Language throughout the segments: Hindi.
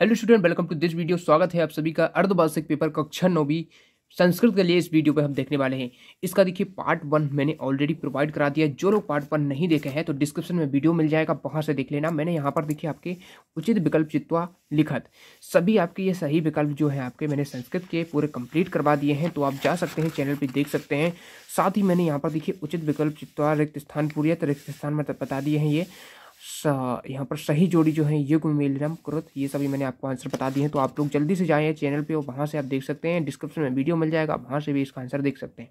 hello student welcome to this video स्वागत है आप सभी का अर्धवार्षिक पेपर कक्षा नौवीं संस्कृत के लिए इस वीडियो पे हम देखने वाले हैं इसका देखिए पार्ट वन मैंने ऑलरेडी प्रोवाइड करा दिया जो लोग पार्ट वन नहीं देखे हैं तो डिस्क्रिप्शन में वीडियो मिल जाएगा वहाँ से देख लेना मैंने यहाँ पर देखिए आपके उचित विकल्प चित्वा लिखत सभी आपके ये सही विकल्प जो है आपके मैंने संस्कृत के पूरे कंप्लीट करवा दिए हैं तो आप जा सकते हैं चैनल पर देख सकते हैं साथ ही मैंने यहाँ पर देखिए उचित विकल्प चित्वा रिक्त स्थान पूरी रिक्त स्थान मतलब बता दिए हैं ये यहाँ पर सही जोड़ी जो है युग मेलनम क्रोध ये सभी मैंने आपको आंसर बता दिए हैं तो आप लोग जल्दी से जाएँ चैनल पे और वहाँ से आप देख सकते हैं डिस्क्रिप्शन में वीडियो मिल जाएगा वहाँ से भी इसका आंसर देख सकते हैं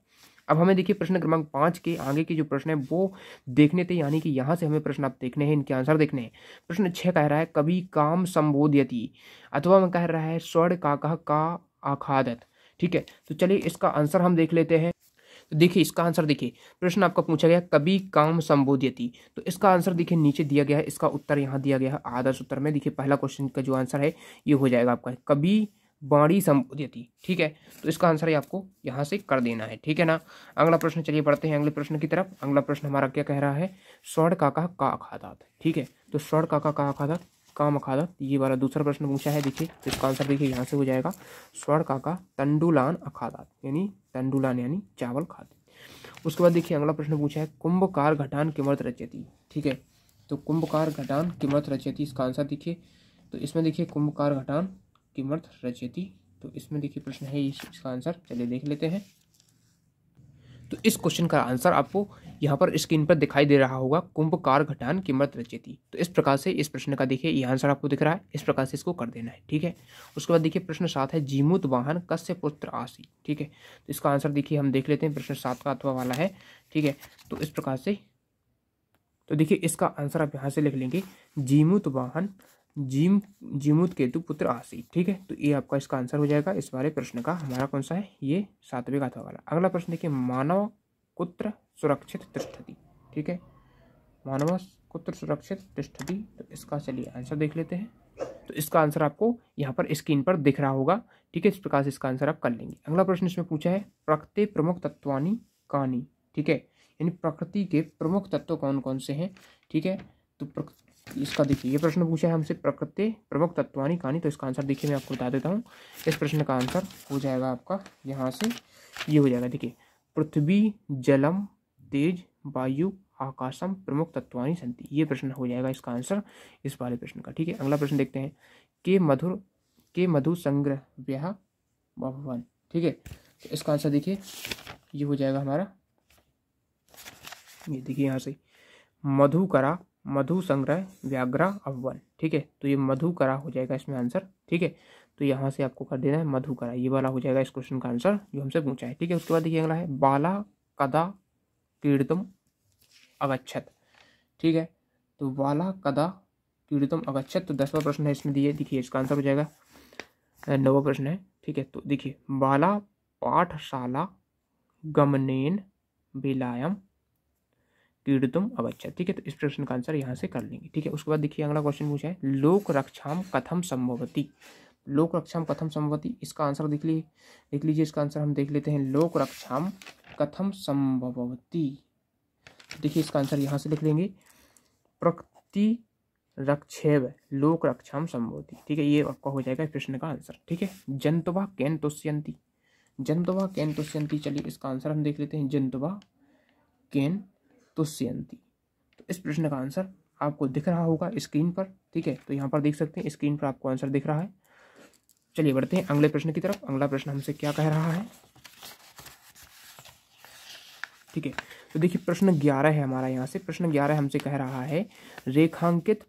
अब हमें देखिए प्रश्न क्रमांक पाँच के आगे के जो प्रश्न है वो देखने थे यानी कि यहाँ से हमें प्रश्न आप देखने हैं इनके आंसर देखने हैं प्रश्न छः कह रहा है कभी काम संबोधयति अथवा में कह रहा है स्वर्ण काकह का आखादत ठीक है तो चलिए इसका आंसर हम देख लेते हैं तो देखिए इसका आंसर देखिए प्रश्न आपका पूछा गया कभी काम संबोध्यति तो इसका आंसर देखिए नीचे दिया गया है इसका उत्तर यहाँ दिया गया है आदर्श उत्तर में देखिए पहला क्वेश्चन का जो आंसर है ये हो जाएगा आपका कभी बाणी संबोधयती ठीक है तो इसका आंसर ये आपको यहाँ से कर देना है ठीक है ना अगला प्रश्न चलिए पढ़ते हैं अगले प्रश्न की तरफ अगला प्रश्न हमारा क्या कह रहा है स्वर्ण काका का अखादात ठीक है तो स्वर्ण काका का अखादात काम अखादा ये वाला दूसरा प्रश्न पूछा है देखिए तो इसका आंसर देखिए यहाँ से हो जाएगा स्वर्ण काका तंडुलान अखादात यानी तंडुलान यानी चावल खाते उसके बाद देखिए अगला प्रश्न पूछा है कुंभकार घटान किमर्त रचयती ठीक है तो कुंभकार घटान किमर्त रचयती इसका आंसर देखिए तो इसमें देखिए कुंभकार घटान किमर्त रचयती तो इसमें देखिए प्रश्न है इसका आंसर चलिए देख लेते हैं तो इस क्वेश्चन का आंसर आपको यहाँ पर स्क्रीन पर दिखाई दे रहा होगा कुंभकार घटान किमत रचित तो इस प्रकार से इस प्रश्न का देखिए यह आंसर आपको दिख रहा है इस प्रकार से इसको कर देना है ठीक है उसके बाद देखिए प्रश्न सात है जीमूत वाहन कस्य पुत्र आसी ठीक है तो इसका आंसर देखिए हम देख लेते हैं प्रश्न सात का अथवा वाला है ठीक है तो इस प्रकार से तो देखिए इसका आंसर आप यहाँ से लिख लेंगे जीमूत वाहन जीम जीमुत केतु पुत्र आसी ठीक है तो ये आपका इसका आंसर हो जाएगा इस बारे प्रश्न का हमारा कौन सा है ये सातवें गाथा वाला अगला प्रश्न देखिए मानव कुत्र सुरक्षित तिष्ठती ठीक है मानव कुत्र सुरक्षित तिष्ठती तो इसका चलिए आंसर देख लेते हैं तो इसका आंसर आपको यहाँ पर स्क्रीन पर दिख रहा होगा ठीक है इस प्रकार से इसका आंसर आप कर लेंगे अगला प्रश्न इसमें पूछा है प्रकृति प्रमुख तत्वानी कहानी ठीक है यानी प्रकृति के प्रमुख तत्व कौन कौन से हैं ठीक है तो इसका देखिए ये प्रश्न पूछा है हमसे प्रकृति प्रमुख तत्वानी कहानी तो इसका आंसर देखिए मैं आपको बता देता हूँ इस प्रश्न का आंसर हो जाएगा आपका यहाँ से ये हो जाएगा देखिए पृथ्वी जलम तेज वायु आकाशम प्रमुख तत्वानी संति ये प्रश्न हो जाएगा इसका आंसर इस वाले प्रश्न का ठीक है अगला प्रश्न देखते हैं के मधुर के मधु संग्रह व्याह भगवान ठीक है तो इसका आंसर देखिए ये हो जाएगा हमारा ये देखिए यहाँ से मधुकरा मधु संग्रह व्याग्रह अव्वल ठीक है तो ये मधु करा हो जाएगा इसमें आंसर ठीक है तो यहाँ से आपको कर देना है मधु करा ये वाला हो जाएगा इस क्वेश्चन का आंसर जो हमसे पूछा है ठीक है उसके बाद देखिए अगला है बाला कदा क्रीड़तम अगच्छत ठीक है तो बाला कदा क्रीड़तम अगच्छत तो दसवा प्रश्न है इसमें दिए देखिए इसका आंसर हो जाएगा नवा प्रश्न है ठीक है तो देखिए बाला पाठशाला गमनेन बिलायम क्रीडतुम अवच्छ ठीक है तो इस प्रश्न का आंसर यहाँ से कर लेंगे ठीक है उसके बाद देखिए अगला क्वेश्चन पूछा है लोक रक्षाम कथम संभवती लोक रक्षाम कथम संभवती इसका आंसर देख लीजिए देख लीजिए इसका आंसर हम देख लेते हैं लोक रक्षाम कथम संभवती देखिए इसका आंसर यहाँ से लिख लेंगे प्रकृति रक्षेव लोक रक्षाम संभवती ठीक है ये आपका हो जाएगा प्रश्न का आंसर ठीक है जंतुवा कैन तुष्यंती जंतुवा कैन तुष्यंती चलिए इसका आंसर हम देख लेते हैं जंतुवा कैन तुष्यंती तो, तो इस प्रश्न का आंसर आपको दिख रहा होगा स्क्रीन पर ठीक है तो यहाँ पर देख सकते हैं स्क्रीन पर आपको आंसर दिख रहा है चलिए बढ़ते हैं अगले प्रश्न की तरफ अगला प्रश्न हमसे क्या कह रहा है ठीक है तो देखिए प्रश्न ग्यारह है हमारा यहाँ से प्रश्न ग्यारह हमसे कह रहा है रेखांकित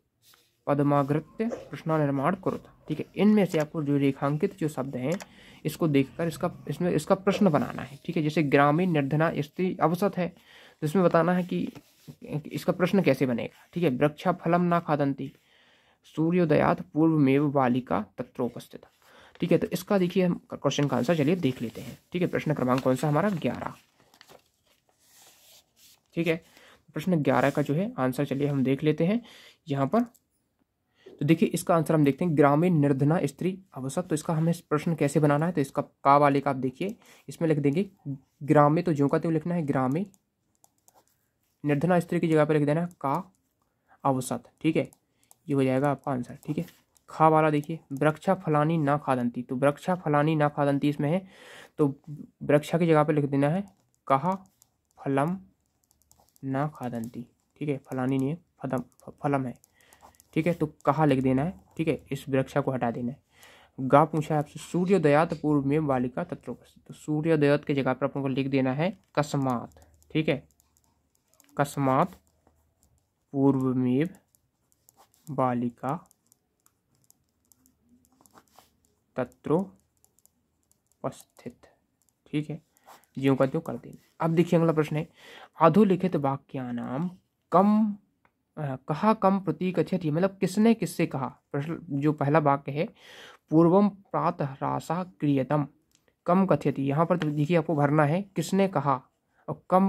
पद्मागृत्य प्रश्न निर्माण कुरुत ठीक है इनमें से आपको जो रेखांकित जो शब्द हैं इसको देखकर इसका इसमें इसका प्रश्न बनाना है ठीक है जैसे ग्रामीण निर्धना स्त्री अवसत है जिसमें बताना है कि इसका प्रश्न कैसे बनेगा ठीक है वृक्षा फलम ना खादंती सूर्योदयात पूर्वमेव बालिका तत्रोपस्थित ठीक है तो इसका देखिए हम क्वेश्चन का आंसर चलिए देख लेते हैं ठीक है प्रश्न क्रमांक कौन सा हमारा ग्यारह ठीक है प्रश्न ग्यारह का जो है आंसर चलिए हम देख लेते हैं यहाँ पर तो देखिए इसका आंसर हम देखते हैं ग्रामीण निर्धना स्त्री आवश्यक तो इसका हमें प्रश्न कैसे बनाना है तो इसका का वाले का आप देखिए इसमें लिख देंगे ग्रामीण तो जो का तो लिखना है ग्रामीण निर्धना स्त्री की जगह पर लिख देना का अवसत ठीक है ये हो जाएगा आपका आंसर ठीक है खा वाला देखिए वृक्षा फलानी ना खादंती तो वृक्षा फलानी ना खादंती इसमें है तो वृक्षा की जगह पर लिख देना है कहा फलम ना खादंती ठीक है फलानी नहीं है फदम फलम है ठीक है तो कहा लिख देना है ठीक है इस वृक्षा को हटा देना है गा पूछा है आपसे सूर्योदयात पूर्व में बालिका तत्व तो सूर्योदयात की जगह पर अपन को लिख देना है कस्मात ठीक है कस्मात् पूर्वमेव बालिका उपस्थित ठीक है ज्यों का त्यों कर देना अब देखिए अगला प्रश्न है अधोलिखित नाम कम आ, कहा कम प्रतीक अच्छे मतलब किसने किससे कहा प्रश्न जो पहला वाक्य है पूर्वम प्रातः रासा क्रियतम कम कथित यहाँ पर तो देखिए आपको भरना है किसने कहा और कम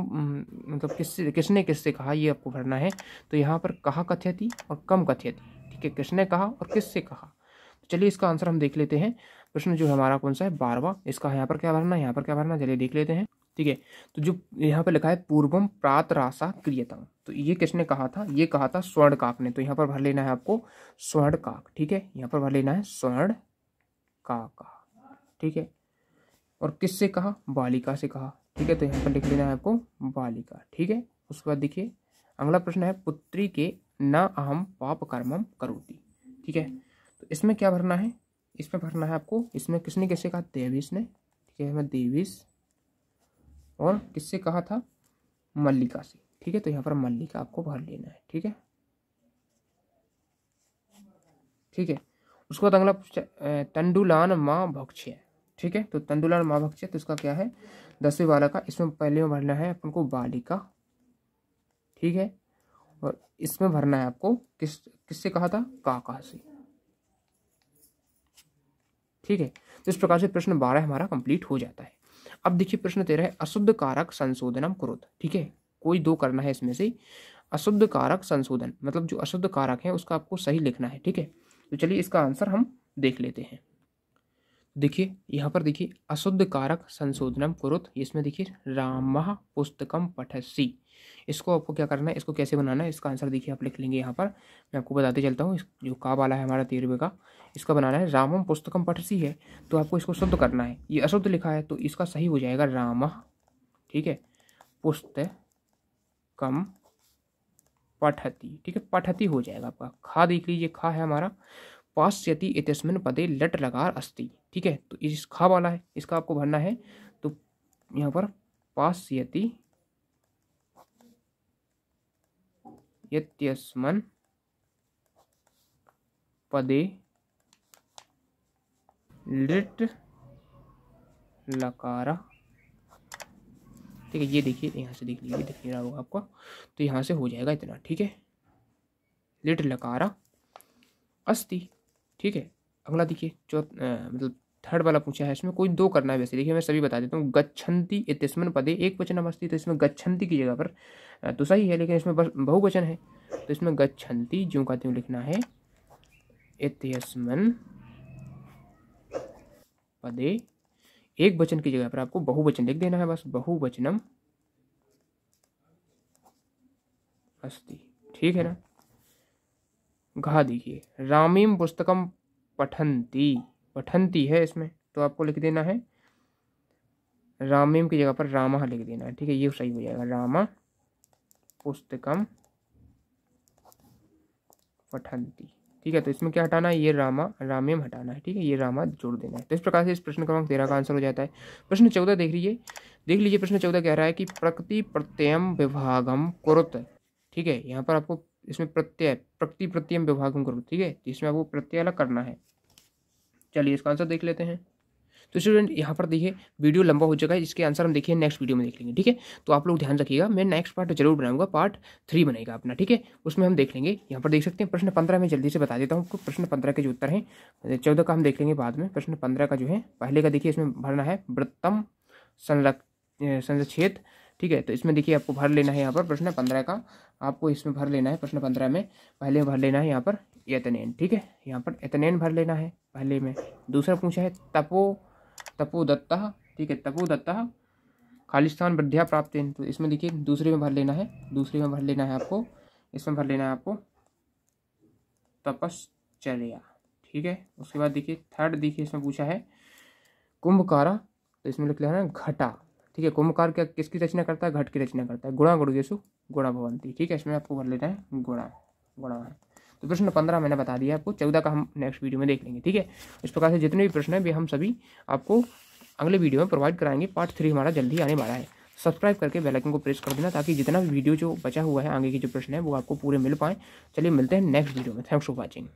मतलब किससे किसने किससे कहा ये आपको भरना है तो यहाँ पर कहा कथयति और कम कथयति ठीक है किसने कहा और किससे कहा तो चलिए इसका आंसर हम देख लेते हैं प्रश्न जो हमारा कौन सा है बारवा इसका यहाँ पर क्या भरना है यहाँ पर क्या भरना चलिए देख लेते हैं ठीक है तो जो यहाँ पर लिखा है पूर्वम प्रात क्रियतम तो ये किसने कहा था ये कहा था स्वर्ण काक ने तो यहाँ पर भर लेना है आपको स्वर्ण काक ठीक है यहाँ पर भर लेना है स्वर्ण काका ठीक है और किससे कहा बालिका से कहा ठीक है तो यहाँ पर लिख लेना है आपको बालिका ठीक है उसके बाद देखिए अगला प्रश्न है पुत्री के न अहम पाप कर्मम करोती ठीक है तो इसमें क्या भरना है इसमें भरना है आपको इसमें किसने किससे कहा देविस ने ठीक है हमें देविस और किससे कहा था मल्लिका से ठीक है तो यहाँ पर मल्लिका आपको भर लेना है ठीक है ठीक है उसके बाद अगला तंडुलान माँ भक्ष्य ठीक है तो और महाभक्ष्य तो इसका क्या है दसवीं वाला का इसमें पहले में भरना है अपन को बालिका ठीक है और इसमें भरना है आपको किस किससे कहा था काका से ठीक है तो इस प्रकार से प्रश्न बारह हमारा कंप्लीट हो जाता है अब देखिए प्रश्न तेरह है अशुद्ध कारक संशोधन क्रोध ठीक है कोई दो करना है इसमें से अशुद्ध कारक संशोधन मतलब जो अशुद्ध कारक है उसका आपको सही लिखना है ठीक है तो चलिए इसका आंसर हम देख लेते हैं देखिए यहाँ पर देखिए अशुद्ध कारक संशोधनम कुरुत इसमें देखिए रामह पुस्तकम पठसी इसको आपको क्या करना है इसको कैसे बनाना है इसका आंसर देखिए आप लिख लेंगे यहाँ पर मैं आपको बताते चलता हूँ जो का वाला है हमारा तेरहवे का इसका बनाना है रामम पुस्तकम पठसी है तो आपको इसको शुद्ध करना है ये अशुद्ध लिखा है तो इसका सही हो जाएगा राम ठीक है पुस्तकम पठती ठीक है पठती हो जाएगा आपका खा देख लीजिए खा है हमारा पाश्यति इतस्मिन पदे लट लकार अस्ति ठीक है तो इस खा वाला है इसका आपको भरना है तो यहाँ पर पाश्यति यस्मन पदे लिट लकारा ठीक है ये देखिए यहाँ से देख लीजिए दिख नहीं रहा होगा आपको तो यहाँ से हो जाएगा इतना ठीक है लिट लकारा अस्ति ठीक है अगला देखिए चौथ मतलब थर्ड वाला पूछा है इसमें कोई दो करना है वैसे देखिए मैं सभी बता देता हूँ गच्छंती इतिस्मन पदे एक वचन अवस्थित तो इसमें गच्छंती की जगह पर तो सही है लेकिन इसमें बस बहुवचन है तो इसमें गच्छंती जो का त्यों लिखना है इतिस्मन पदे एक वचन की जगह पर आपको बहुवचन लिख देना है बस बहुवचनम अस्ति ठीक है ना घा दीजिए रामीम पुस्तकम पठंती पठंती है इसमें तो आपको लिख देना है रामीम की जगह पर रामा लिख देना है ठीक है ये सही हो जाएगा रामा पुस्तकम पठंती ठीक है तो इसमें क्या हटाना है ये रामा रामीम हटाना है ठीक है ये रामा जोड़ देना है तो इस प्रकार से इस प्रश्न क्रमांक तेरह का आंसर हो जाता है प्रश्न चौदह देख लीजिए देख लीजिए प्रश्न चौदह कह रहा है कि प्रकृति प्रत्यय विभागम कुरुत ठीक है यहाँ पर आपको इसमें प्रत्यय प्रति प्रत्यय विभागम करो ठीक है तो इसमें आपको प्रत्यय अलग करना है चलिए इसका आंसर देख लेते हैं तो स्टूडेंट यहाँ पर देखिए वीडियो लंबा हो जाएगा इसके आंसर हम देखिए नेक्स्ट वीडियो में देख लेंगे ठीक है तो आप लोग ध्यान रखिएगा मैं नेक्स्ट पार्ट जरूर बनाऊंगा पार्ट थ्री बनेगा अपना ठीक है उसमें हम देख लेंगे यहाँ पर देख सकते हैं प्रश्न पंद्रह में जल्दी से बता देता हूँ प्रश्न पंद्रह के जो उत्तर हैं चौदह का हम देख लेंगे बाद में प्रश्न पंद्रह का जो है पहले का देखिए इसमें भरना है वृत्तम संरक्षेत ठीक है तो इसमें देखिए आपको भर लेना है यहाँ पर प्रश्न पंद्रह का आपको इसमें भर लेना है प्रश्न पंद्रह में पहले भर लेना है यहाँ पर एतनेन ठीक है यहाँ पर एतनेन भर लेना है पहले में दूसरा पूछा है तपो तपोदत्ता ठीक है तपोदत्ता खालिस्तान वृद्धिया प्राप्त तो इसमें देखिए दूसरे में भर लेना है दूसरे में भर लेना है आपको इसमें भर लेना है आपको तपश्चर्या ठीक है उसके बाद देखिए थर्ड देखिए इसमें पूछा है कुंभकारा तो इसमें लिख लेना है घटा ठीक है कुंभकार क्या किसकी रचना करता है घट की रचना करता है गुणा गुरुदेशु गुणा भवंती ठीक है इसमें आपको कर लेना है गुणा गुणा तो प्रश्न पंद्रह मैंने बता दिया आपको चौदह का हम नेक्स्ट वीडियो में देख लेंगे ठीक है इस प्रकार से जितने भी प्रश्न है भी हम सभी आपको अगले वीडियो में प्रोवाइड कराएंगे पार्ट थ्री हमारा जल्दी आने वाला है सब्सक्राइब करके बेल आइकन को प्रेस कर देना ताकि जितना भी वीडियो जो बचा हुआ है आगे के जो प्रश्न है वो आपको पूरे मिल पाएँ चलिए मिलते हैं नेक्स्ट वीडियो में थैंक्स फॉर वॉचिंग